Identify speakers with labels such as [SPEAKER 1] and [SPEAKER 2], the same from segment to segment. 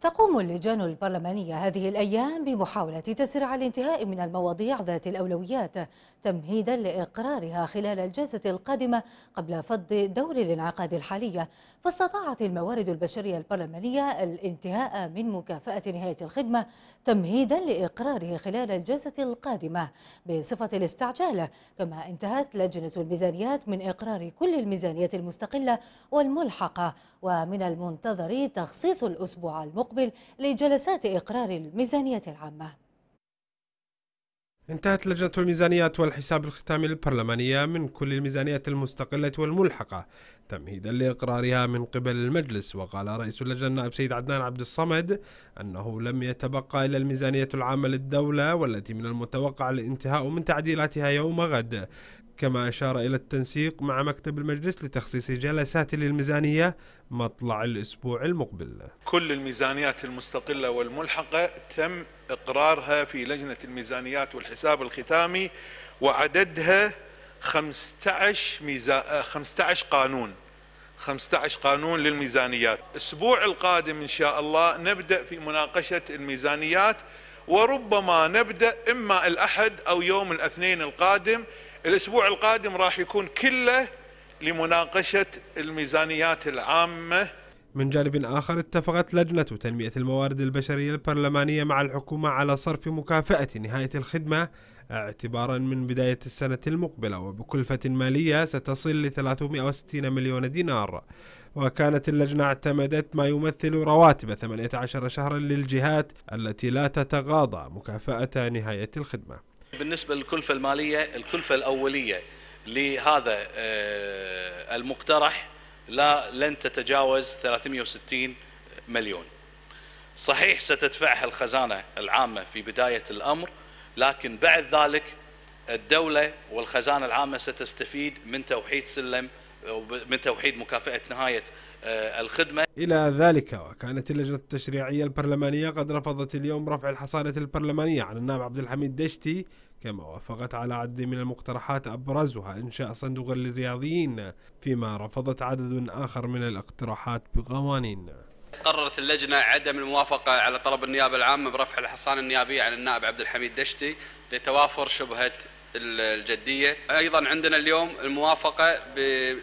[SPEAKER 1] تقوم اللجان البرلمانية هذه الأيام بمحاولة تسريع الانتهاء من المواضيع ذات الأولويات تمهيدا لإقرارها خلال الجلسة القادمة قبل فض دور الانعقاد الحالية فاستطاعت الموارد البشرية البرلمانية الانتهاء من مكافأة نهاية الخدمة تمهيدا لإقراره خلال الجلسة القادمة بصفة الاستعجال كما انتهت لجنة الميزانيات من إقرار كل الميزانيات المستقلة والملحقة ومن المنتظر تخصيص الأسبوع المقبل المقبل لجلسات إقرار الميزانية العامة
[SPEAKER 2] انتهت لجنة الميزانيات والحساب الختامي البرلمانية من كل الميزانيات المستقلة والملحقة تمهيدا لإقرارها من قبل المجلس وقال رئيس اللجنة النائب سيد عدنان عبد الصمد أنه لم يتبقى إلا الميزانية العامة للدولة والتي من المتوقع الانتهاء من تعديلاتها يوم غد كما أشار إلى التنسيق مع مكتب المجلس لتخصيص جلسات للميزانية مطلع الأسبوع المقبل
[SPEAKER 3] كل الميزانيات المستقلة والملحقة تم إقرارها في لجنة الميزانيات والحساب الختامي وعددها 15, ميزا... 15 قانون 15 قانون للميزانيات الأسبوع القادم إن شاء الله نبدأ في مناقشة الميزانيات وربما نبدأ إما الأحد أو يوم الاثنين القادم الأسبوع القادم راح يكون كله لمناقشة الميزانيات العامة
[SPEAKER 2] من جانب آخر اتفقت لجنة تنمية الموارد البشرية البرلمانية مع الحكومة على صرف مكافأة نهاية الخدمة اعتبارا من بداية السنة المقبلة وبكلفة مالية ستصل ل 360 مليون دينار وكانت اللجنة اعتمدت ما يمثل رواتب 18 شهرا للجهات التي لا تتغاضى مكافأة نهاية الخدمة
[SPEAKER 4] بالنسبة للكلفة المالية الكلفة الأولية لهذا آه، المقترح لا لن تتجاوز 360 مليون صحيح ستدفعها الخزانة العامة في بداية الأمر لكن بعد ذلك الدولة والخزانة العامة ستستفيد من توحيد سلم من توحيد مكافأة نهاية آه، الخدمة
[SPEAKER 2] إلى ذلك وكانت اللجنة التشريعية البرلمانية قد رفضت اليوم رفع الحصانة البرلمانية عن النائب عبد الحميد دشتي كما وافقت على عدد من المقترحات أبرزها إنشاء صندوق للرياضيين فيما رفضت عدد آخر من الاقتراحات بقوانين
[SPEAKER 5] قررت اللجنة عدم الموافقة على طلب النيابة العامة برفع الحصانة النيابية عن النائب عبد الحميد دشتي لتوافر شبهة الجدية أيضا عندنا اليوم الموافقة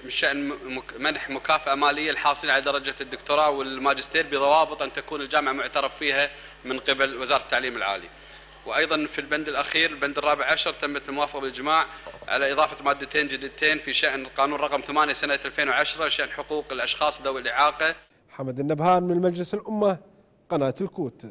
[SPEAKER 5] بشأن منح مكافأة مالية الحاصل على درجة الدكتوراه والماجستير بضوابط أن تكون الجامعة معترف فيها من قبل وزارة التعليم العالي وأيضا في البند الأخير البند الرابع عشر تمت الموافقة بالإجماع على إضافة مادتين جديدتين في شأن القانون رقم 8 سنة 2010 شأن حقوق الأشخاص ذوي الإعاقة
[SPEAKER 2] حمد النبهان من مجلس الأمة قناة الكوت